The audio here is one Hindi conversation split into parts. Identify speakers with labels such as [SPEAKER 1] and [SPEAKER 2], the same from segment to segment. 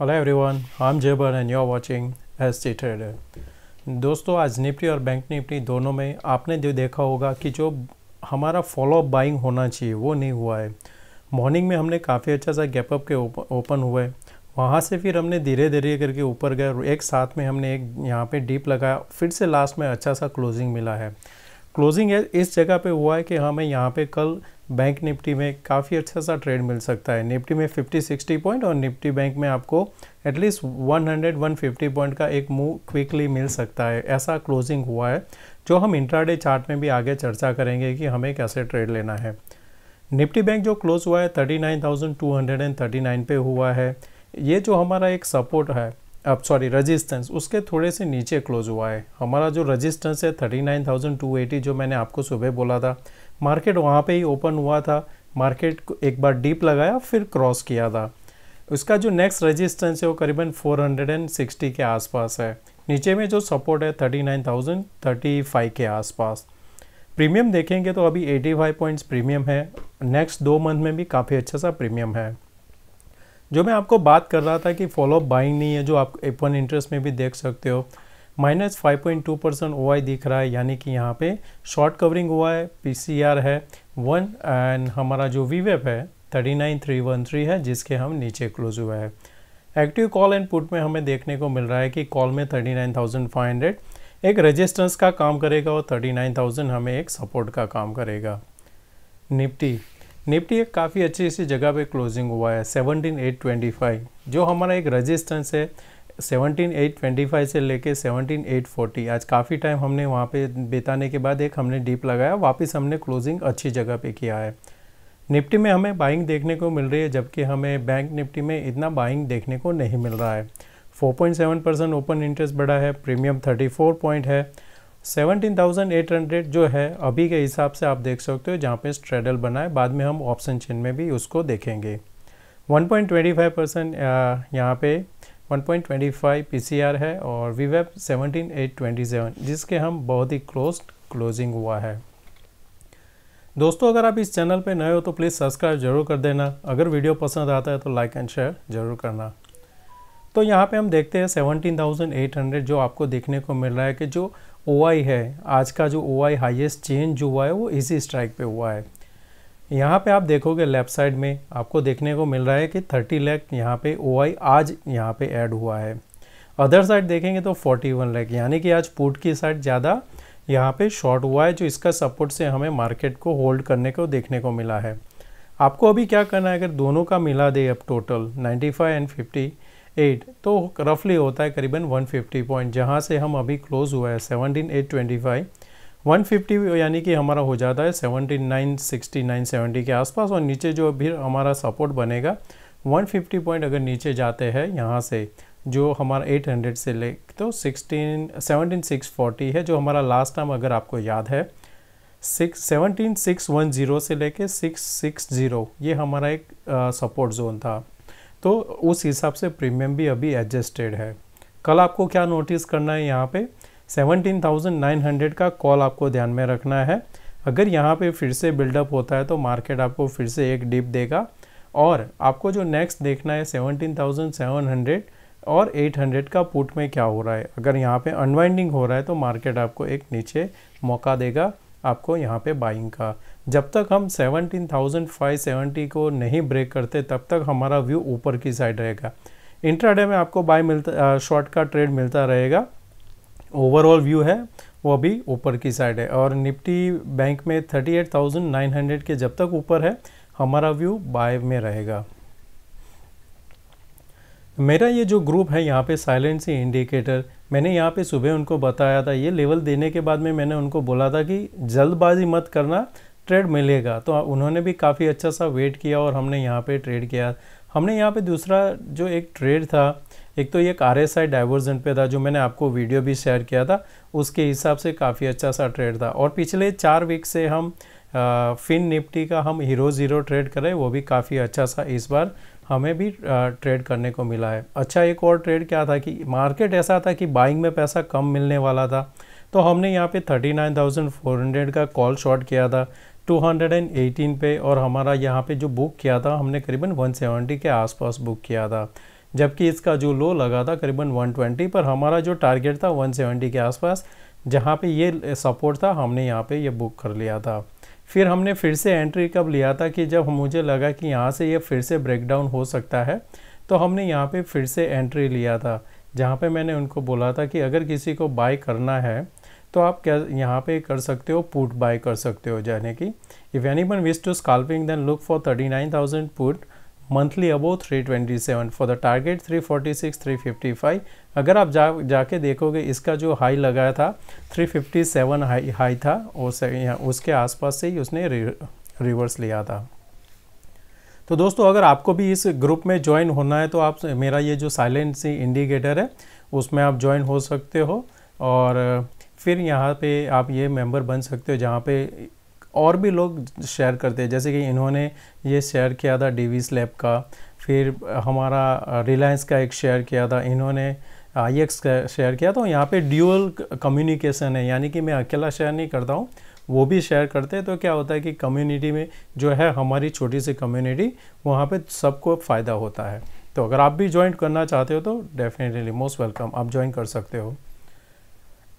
[SPEAKER 1] hello everyone I am Jebar and you are watching S T trader दोस्तों आज निफ्टी और बैंक निफ्टी दोनों में आपने जो देखा होगा कि जो हमारा फॉलो अप बाइंग होना चाहिए वो नहीं हुआ है मॉर्निंग में हमने काफ़ी अच्छा सा गैप अप के ओपन हुए वहाँ से फिर हमने धीरे धीरे करके ऊपर गए एक साथ में हमने एक यहाँ पे डीप लगाया फिर से लास्ट में अच्छा सा क्लोजिंग मिला है क्लोजिंग है इस जगह पे हुआ है कि हमें हाँ, यहाँ पे कल बैंक निफ्टी में काफ़ी अच्छा सा ट्रेड मिल सकता है निफ्टी में 50-60 पॉइंट और निफ्टी बैंक में आपको एटलीस्ट 100-150 पॉइंट का एक मूव क्विकली मिल सकता है ऐसा क्लोजिंग हुआ है जो हम इंट्राडे चार्ट में भी आगे चर्चा करेंगे कि हमें कैसे ट्रेड लेना है निफ्टी बैंक जो क्लोज हुआ है थर्टी पे हुआ है ये जो हमारा एक सपोर्ट है अब सॉरी रजिस्टेंस उसके थोड़े से नीचे क्लोज हुआ है हमारा जो रजिस्टेंस है 39,280 जो मैंने आपको सुबह बोला था मार्केट वहाँ पे ही ओपन हुआ था मार्केट को एक बार डीप लगाया फिर क्रॉस किया था उसका जो नेक्स्ट रजिस्टेंस है वो करीबन 460 के आसपास है नीचे में जो सपोर्ट है फाइव के आसपास प्रीमियम देखेंगे तो अभी फाइव पॉइंट्स प्रीमियम है नेक्स्ट दो मंथ में भी काफ़ी अच्छा सा प्रीमियम है जो मैं आपको बात कर रहा था कि फॉलो अप बाइंग नहीं है जो आप एपन इंटरेस्ट में भी देख सकते हो minus five point two percent ओ दिख रहा है यानी कि यहाँ पे शॉर्ट कवरिंग हुआ है पी है वन एंड हमारा जो वी है thirty nine three one three है जिसके हम नीचे क्लोज हुआ है एक्टिव कॉल एंड पुट में हमें देखने को मिल रहा है कि कॉल में thirty nine thousand five hundred एक रजिस्टेंस का काम करेगा और थर्टी नाइन थाउजेंड हमें एक सपोर्ट का काम करेगा निफ्टी निफ्टी एक काफ़ी अच्छी इसी जगह पे क्लोजिंग हुआ है 17825 जो हमारा एक रजिस्टेंस है 17825 से लेके 17840 आज काफ़ी टाइम हमने वहाँ पे बिताने के बाद एक हमने डीप लगाया वापस हमने क्लोजिंग अच्छी जगह पे किया है निफ्टी में हमें बाइंग देखने को मिल रही है जबकि हमें बैंक निफ्टी में इतना बाइंग देखने को नहीं मिल रहा है 4.7 परसेंट ओपन इंटरेस्ट बढ़ा है प्रीमियम 34 पॉइंट है 17,800 जो है अभी के हिसाब से आप देख सकते हो जहाँ पे स्ट्रेडल बना है बाद में हम ऑप्शन चेन में भी उसको देखेंगे 1.25 परसेंट यहाँ पे 1.25 पीसीआर है और वी वेब सेवनटीन जिसके हम बहुत ही क्लोज क्लोजिंग हुआ है दोस्तों अगर आप इस चैनल पे नए हो तो प्लीज़ सब्सक्राइब जरूर कर देना अगर वीडियो पसंद आता है तो लाइक एंड शेयर जरूर करना तो यहाँ पे हम देखते हैं 17,800 जो आपको देखने को मिल रहा है कि जो ओ है आज का जो ओ आई हाइएस्ट चेंज जो हुआ है वो इसी स्ट्राइक पे हुआ है यहाँ पे आप देखोगे लेफ्ट साइड में आपको देखने को मिल रहा है कि थर्टी लैख यहाँ पे ओ आज यहाँ पे ऐड हुआ है अदर साइड देखेंगे तो फोर्टी वन लैख यानी कि आज पुट की साइड ज़्यादा यहाँ पे शॉर्ट हुआ है जो इसका सपोर्ट से हमें मार्केट को होल्ड करने को देखने को मिला है आपको अभी क्या करना है अगर दोनों का मिला दे अब total ninety and fifty eight तो रफली होता है करीबन 150 पॉइंट जहाँ से हम अभी क्लोज हुआ है seventeen eight twenty five one fifty यानी कि हमारा हो जाता है seventeen nine sixty nine seventy के आसपास और नीचे जो फिर हमारा सपोर्ट बनेगा वन फिफ्टी पॉइंट अगर नीचे जाते हैं यहाँ से जो हमारा एट हंड्रेड से ले तो सिक्सटीन सेवनटीन सिक्स फोर्टी है जो हमारा लास्ट टाइम अगर आपको याद है six seventeen six one zero से लेके सिक्स सिक्स ज़ीरो ये हमारा एक सपोर्ट जोन था तो उस हिसाब से प्रीमियम भी अभी एडजस्टेड है कल आपको क्या नोटिस करना है यहाँ पे 17,900 का कॉल आपको ध्यान में रखना है अगर यहाँ पे फिर से बिल्डअप होता है तो मार्केट आपको फिर से एक डिप देगा और आपको जो नेक्स्ट देखना है 17,700 और 800 का पुट में क्या हो रहा है अगर यहाँ पे अनवाइंडिंग हो रहा है तो मार्केट आपको एक नीचे मौका देगा आपको यहाँ पे बाइंग का जब तक हम 17,570 को नहीं ब्रेक करते तब तक हमारा व्यू ऊपर की साइड रहेगा इंट्राडे में आपको बाय मिलता शॉर्ट का ट्रेड मिलता रहेगा ओवरऑल व्यू है वो अभी ऊपर की साइड है और निफ्टी बैंक में 38,900 के जब तक ऊपर है हमारा व्यू बाय में रहेगा मेरा ये जो ग्रुप है यहाँ पे साइलेंट सी इंडिकेटर मैंने यहाँ पे सुबह उनको बताया था ये लेवल देने के बाद में मैंने उनको बोला था कि जल्दबाजी मत करना ट्रेड मिलेगा तो उन्होंने भी काफ़ी अच्छा सा वेट किया और हमने यहाँ पे ट्रेड किया हमने यहाँ पे दूसरा जो एक ट्रेड था एक तो एक आर एस आई डाइवर्जेंट पे था जो मैंने आपको वीडियो भी शेयर किया था उसके हिसाब से काफ़ी अच्छा सा ट्रेड था और पिछले चार वीक से हम आ, फिन निफ्टी का हम हीरो ज़ीरो ट्रेड करें वो भी काफ़ी अच्छा सा इस बार हमें भी ट्रेड करने को मिला है अच्छा एक और ट्रेड क्या था कि मार्केट ऐसा था कि बाइंग में पैसा कम मिलने वाला था तो हमने यहाँ पे 39,400 का कॉल शॉर्ट किया था 218 पे और हमारा यहाँ पे जो बुक किया था हमने करीबन 170 के आसपास बुक किया था जबकि इसका जो लो लगा था करीबन 120 पर हमारा जो टारगेट था 170 के आसपास जहाँ पे ये सपोर्ट था हमने यहाँ पे ये बुक कर लिया था फिर हमने फिर से एंट्री कब लिया था कि जब मुझे लगा कि यहाँ से ये फिर से ब्रेकडाउन हो सकता है तो हमने यहाँ पर फिर से एंट्री लिया था जहाँ पर मैंने उनको बोला था कि अगर किसी को बाई करना है तो आप क्या यहाँ पे कर सकते हो पुट बाय कर सकते हो यानी कि if anyone wish to scalping then look for thirty nine thousand put monthly above three twenty seven for the target three forty six three fifty five अगर आप जा जाके देखोगे इसका जो हाई लगाया था three fifty seven high high था और यहाँ उसके आसपास से ही उसने रिवर्स लिया था तो दोस्तों अगर आपको भी इस ग्रुप में ज्वाइन होना है तो आप मेरा ये जो साइलेंट सी इंडिकेटर है उसमें आप ज्वाइन हो सकते हो और फिर यहाँ पे आप ये मेंबर बन सकते हो जहाँ पे और भी लोग शेयर करते हैं जैसे कि इन्होंने ये शेयर किया था डी वी का फिर हमारा रिलायंस का एक शेयर किया था इन्होंने आई एक्स का शेयर किया तो यहाँ पे ड्यूअल कम्युनिकेशन है यानी कि मैं अकेला शेयर नहीं करता हूँ वो भी शेयर करते हैं तो क्या होता है कि कम्युनिटी में जो है हमारी छोटी सी कम्युनिटी वहाँ पे सबको फ़ायदा होता है तो अगर आप भी ज्वाइन करना चाहते हो तो डेफिनेटली मोस्ट वेलकम आप ज्वाइन कर सकते हो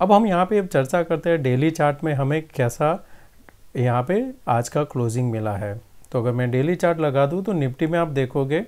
[SPEAKER 1] अब हम यहाँ पे चर्चा करते हैं डेली चार्ट में हमें कैसा यहाँ पे आज का क्लोजिंग मिला है तो अगर मैं डेली चार्ट लगा दूँ तो निफ्टी में आप देखोगे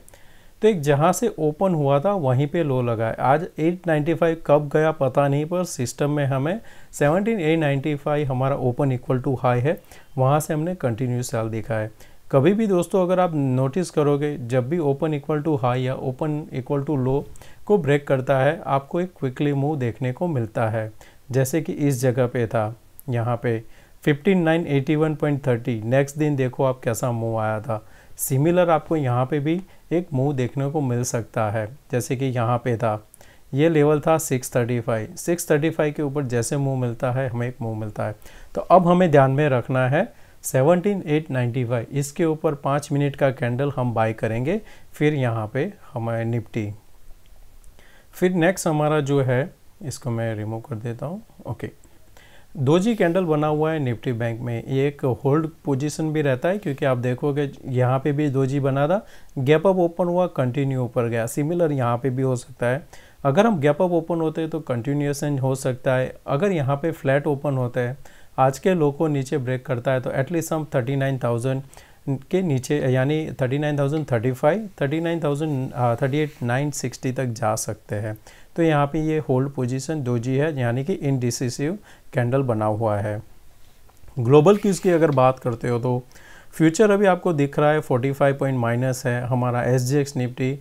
[SPEAKER 1] तो एक जहाँ से ओपन हुआ था वहीं पे लो लगा है आज 895 कब गया पता नहीं पर सिस्टम में हमें 17895 हमारा ओपन इक्वल टू हाई है वहाँ से हमने कंटिन्यू सेल देखा है कभी भी दोस्तों अगर आप नोटिस करोगे जब भी ओपन इक्वल टू हाई या ओपन इक्वल टू लो को ब्रेक करता है आपको एक क्विकली मूव देखने को मिलता है जैसे कि इस जगह पे था यहाँ पे 15981.30 नेक्स्ट दिन देखो आप कैसा मूव आया था सिमिलर आपको यहाँ पे भी एक मूव देखने को मिल सकता है जैसे कि यहाँ पे था ये लेवल था 635 635 के ऊपर जैसे मूव मिलता है हमें एक मूव मिलता है तो अब हमें ध्यान में रखना है 17895 इसके ऊपर पाँच मिनट का कैंडल हम बाई करेंगे फिर यहाँ पे हमारे निपटी फिर नेक्स्ट हमारा जो है इसको मैं रिमूव कर देता हूँ ओके दो जी कैंडल बना हुआ है निफ्टी बैंक में ये एक होल्ड पोजीशन भी रहता है क्योंकि आप देखोगे यहाँ पे भी दो जी बना था गैप अप ओपन हुआ कंटिन्यू ऊपर गया सिमिलर यहाँ पे भी हो सकता है अगर हम गैप अप ओपन होते हैं तो कंटिन्यूसन हो सकता है अगर यहाँ पे फ्लैट ओपन होता है आज के लोग को नीचे ब्रेक करता है तो एटलीस्ट हम थर्टी नाइन थाउजेंड के नीचे यानी thirty nine thousand thirty five thirty nine thousand thirty eight nine sixty तक जा सकते हैं तो यहाँ पे ये होल्ड पोजीशन जी है यानी कि इनडिसिसिव कैंडल बना हुआ है ग्लोबल क्यूज़ की अगर बात करते हो तो फ्यूचर अभी आपको दिख रहा है 45 पॉइंट माइनस है हमारा S G X Nifty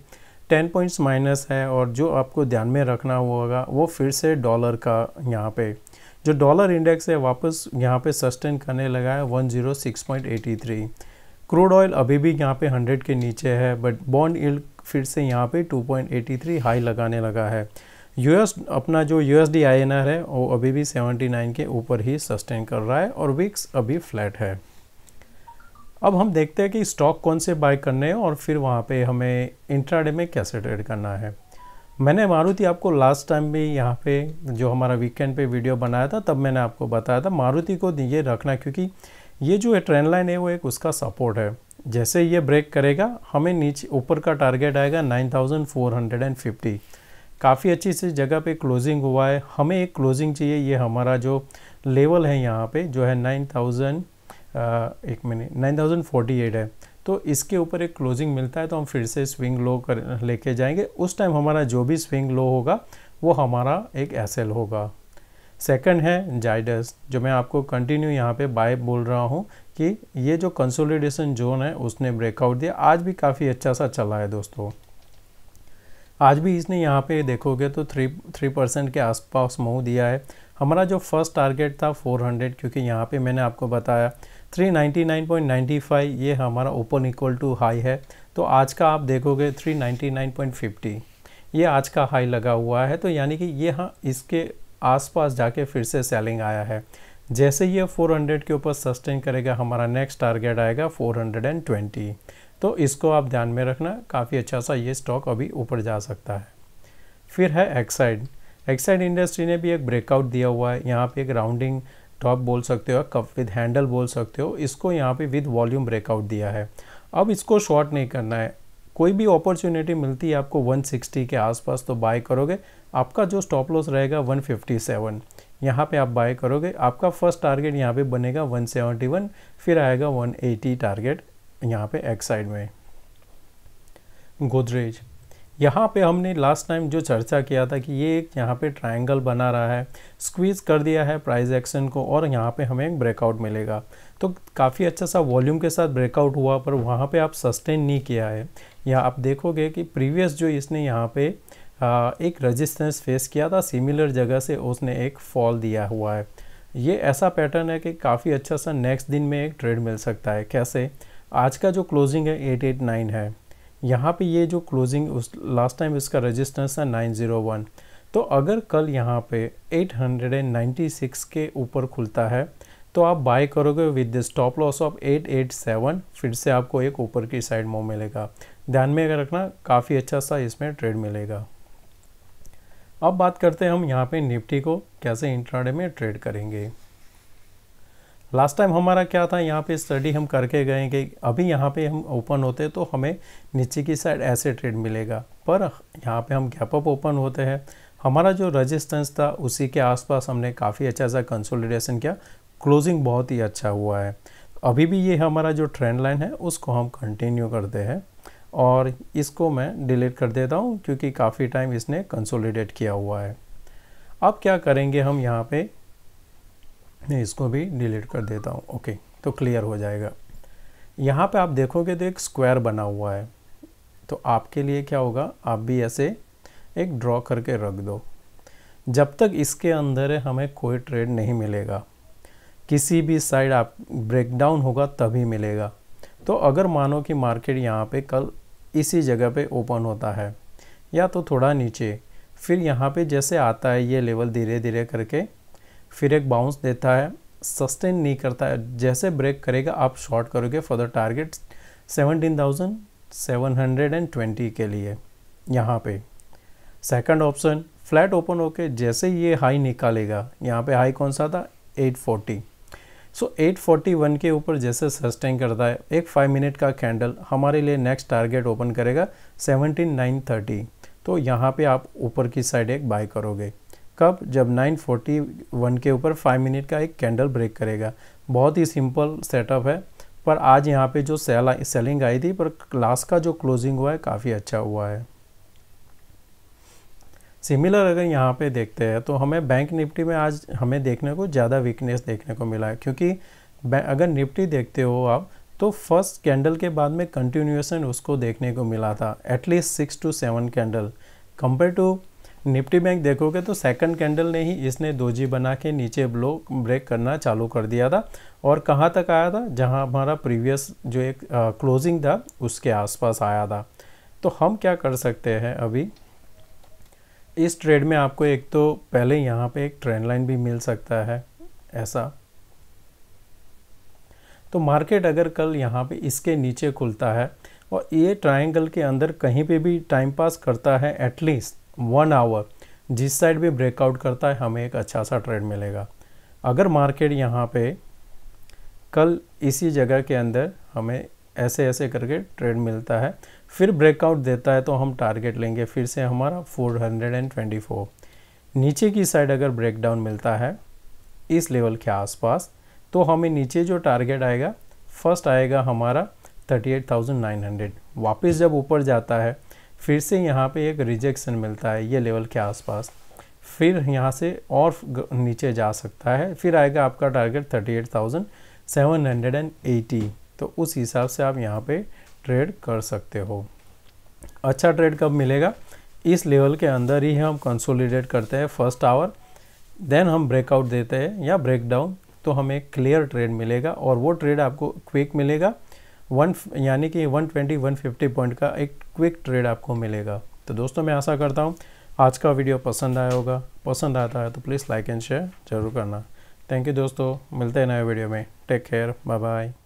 [SPEAKER 1] ten points minus है और जो आपको ध्यान में रखना होगा वो फिर से डॉलर का यहाँ पे जो डॉलर इंडेक्स है वापस यहाँ पे सस्टेन करने लगा है 106.83 क्रूड ऑयल अभी भी यहाँ पे 100 के नीचे है बट बॉन्ड इल्ड फिर से यहाँ पे 2.83 हाई लगाने लगा है यूएस अपना जो यू एस है वो अभी भी 79 के ऊपर ही सस्टेन कर रहा है और विक्स अभी फ्लैट है अब हम देखते हैं कि स्टॉक कौन से बाय करने हैं और फिर वहाँ पे हमें इंट्राडे में कैसे ट्रेड करना है मैंने मारुति आपको लास्ट टाइम भी यहाँ पे जो हमारा वीकेंड पे वीडियो बनाया था तब मैंने आपको बताया था मारुति को ये रखना क्योंकि ये जो है ट्रेंड लाइन है वो एक उसका सपोर्ट है जैसे ये ब्रेक करेगा हमें नीचे ऊपर का टारगेट आएगा फिफ्टी काफ़ी अच्छी से जगह पे क्लोजिंग हुआ है हमें एक क्लोजिंग चाहिए ये हमारा जो लेवल है यहाँ पे जो है नाइन थाउजेंड एक minute nine thousand forty eight है तो इसके ऊपर एक क्लोजिंग मिलता है तो हम फिर से स्विंग लो कर लेके जाएंगे उस टाइम हमारा जो भी स्विंग लो होगा वो हमारा एक एस होगा सेकंड है जाइडस जो मैं आपको कंटिन्यू यहाँ पे बाय बोल रहा हूँ कि ये जो कंसोलिडेशन जोन है उसने ब्रेकआउट दिया आज भी काफ़ी अच्छा सा चला है दोस्तों आज भी इसने यहाँ पे देखोगे तो थ्री थ्री परसेंट के आसपास मोह दिया है हमारा जो फर्स्ट टारगेट था 400 क्योंकि यहाँ पे मैंने आपको बताया 399.95 ये हमारा ओपन इक्वल टू हाई है तो आज का आप देखोगे 399.50 ये आज का हाई लगा हुआ है तो यानी कि ये हाँ इसके आसपास जाके फिर से सेलिंग आया है जैसे ये 400 के ऊपर सस्टेन करेगा हमारा नेक्स्ट टारगेट आएगा 420 तो इसको आप ध्यान में रखना काफ़ी अच्छा सा ये स्टॉक अभी ऊपर जा सकता है फिर है एक्साइड एक्साइड इंडस्ट्री ने भी एक ब्रेकआउट दिया हुआ है यहाँ पे एक राउंडिंग टॉप बोल सकते हो कप विद हैंडल बोल सकते हो इसको यहाँ पे विद वॉल्यूम ब्रेकआउट दिया है अब इसको शॉर्ट नहीं करना है कोई भी अपॉर्चुनिटी मिलती है आपको 160 के आसपास तो बाय करोगे आपका जो स्टॉप लॉस रहेगा 157 यहाँ पे आप बाय करोगे आपका फर्स्ट टारगेट यहाँ पे बनेगा 171 फिर आएगा 180 टारगेट यहाँ पे एक्स साइड में गोदरेज यहाँ पे हमने लास्ट टाइम जो चर्चा किया था कि ये एक यहाँ पे ट्रायंगल बना रहा है स्क्वीज़ कर दिया है प्राइस एक्शन को और यहाँ पे हमें एक ब्रेकआउट मिलेगा तो काफ़ी अच्छा सा वॉल्यूम के साथ ब्रेकआउट हुआ पर वहाँ पे आप सस्टेन नहीं किया है यहाँ आप देखोगे कि प्रीवियस जो इसने यहाँ पे एक रजिस्टेंस फेस किया था सिमिलर जगह से उसने एक फॉल दिया हुआ है ये ऐसा पैटर्न है कि काफ़ी अच्छा सा नेक्स्ट दिन में एक ट्रेड मिल सकता है कैसे आज का जो क्लोजिंग है एट एट नाइन है यहाँ पे ये जो क्लोजिंग उस लास्ट टाइम इसका रजिस्टेंस था नाइन ज़ीरो वन तो अगर कल यहाँ पे 896 के ऊपर खुलता है तो आप बाय करोगे with the stop loss of 887 फिर से आपको एक ऊपर की साइड मोव मिलेगा ध्यान में रखना काफ़ी अच्छा सा इसमें ट्रेड मिलेगा अब बात करते हैं हम यहाँ पे निफ्टी को कैसे इंट्राडे में ट्रेड करेंगे लास्ट टाइम हमारा क्या था यहाँ पे स्टडी हम करके गए कि अभी यहाँ पे हम ओपन होते तो हमें नीचे की साइड ऐसे ट्रेड मिलेगा पर यहाँ पे हम गैप अप ओपन होते हैं हमारा जो रेजिस्टेंस था उसी के आसपास हमने काफ़ी अच्छा सा कंसोलिडेशन किया क्लोजिंग बहुत ही अच्छा हुआ है अभी भी ये हमारा जो ट्रेंड लाइन है उसको हम कंटिन्यू करते हैं और इसको मैं डिलीट कर देता हूँ क्योंकि काफ़ी टाइम इसने कंसोलिडेट किया हुआ है अब क्या करेंगे हम यहाँ पर मैं इसको भी डिलीट कर देता हूँ ओके तो क्लियर हो जाएगा यहाँ पे आप देखोगे तो एक स्क्वायर बना हुआ है तो आपके लिए क्या होगा आप भी ऐसे एक ड्रॉ करके रख दो जब तक इसके अंदर हमें कोई ट्रेड नहीं मिलेगा किसी भी साइड आप ब्रेकडाउन होगा तभी मिलेगा तो अगर मानो कि मार्केट यहाँ पे कल इसी जगह पे ओपन होता है या तो थोड़ा नीचे फिर यहाँ पे जैसे आता है ये लेवल धीरे धीरे करके फिर एक बाउंस देता है सस्टेन नहीं करता है जैसे ब्रेक करेगा आप शॉर्ट करोगे for the target seventeen thousand seven hundred and twenty के लिए यहाँ पे सेकंड ऑप्शन फ्लैट ओपन होके जैसे ये हाई निकालेगा यहाँ पे हाई कौन सा था eight forty so eight forty one के ऊपर जैसे सस्टेन करता है एक फाइव मिनट का कैंडल हमारे लिए नेक्स्ट टारगेट ओपन करेगा थर्टी तो यहाँ पे आप ऊपर की साइड एक बाय करोगे कब जब 941 के ऊपर 5 मिनट का एक कैंडल ब्रेक करेगा बहुत ही सिंपल सेटअप है पर आज यहाँ पे जो सेल सेलिंग आई थी पर क्लास का जो क्लोजिंग हुआ है काफ़ी अच्छा हुआ है सिमिलर अगर यहाँ पे देखते हैं तो हमें बैंक निफ्टी में आज हमें देखने को ज़्यादा वीकनेस देखने को मिला है क्योंकि अगर निफ्टी देखते हो आप तो फर्स्ट कैंडल के बाद में कंटिन्यूएसन उसको देखने को मिला था at least six two seven candle compare to Nifty bank देखोगे तो सेकंड कैंडल ने ही इसने दोजी बना के नीचे ब्लो ब्रेक करना चालू कर दिया था और कहाँ तक आया था जहाँ हमारा प्रीवियस जो एक आ, क्लोजिंग था उसके आसपास आया था तो हम क्या कर सकते हैं अभी इस ट्रेड में आपको एक तो पहले यहाँ पे एक ट्रेंड लाइन भी मिल सकता है ऐसा तो मार्केट अगर कल यहाँ पे इसके नीचे खुलता है और ये ट्रायंगल के अंदर कहीं पे भी टाइम पास करता है एटलीस्ट वन आवर जिस साइड भी ब्रेकआउट करता है हमें एक अच्छा सा ट्रेड मिलेगा अगर मार्केट यहाँ पे कल इसी जगह के अंदर हमें ऐसे ऐसे करके ट्रेड मिलता है फिर ब्रेकआउट देता है तो हम टारगेट लेंगे फिर से हमारा 424 नीचे की साइड अगर ब्रेकडाउन मिलता है इस लेवल के आसपास तो हमें नीचे जो टारगेट आएगा फर्स्ट आएगा हमारा 38,900 वापस जब ऊपर जाता है फिर से यहाँ पे एक रिजेक्शन मिलता है ये लेवल के आसपास फिर यहाँ से और नीचे जा सकता है फिर आएगा आपका target thirty eight thousand seven hundred and eighty तो उस हिसाब से आप यहाँ पे ट्रेड कर सकते हो अच्छा ट्रेड कब मिलेगा इस लेवल के अंदर ही हम कंसोलिडेट करते हैं फर्स्ट आवर देन हम ब्रेकआउट देते हैं या ब्रेकडाउन तो हमें क्लियर ट्रेड मिलेगा और वो ट्रेड आपको क्विक मिलेगा वन यानी कि 120 150 पॉइंट का एक क्विक ट्रेड आपको मिलेगा तो दोस्तों मैं आशा करता हूँ आज का वीडियो पसंद आया होगा पसंद आता है तो प्लीज़ लाइक एंड शेयर जरूर करना थैंक यू दोस्तों मिलते हैं नए वीडियो में टेक केयर बाय बाय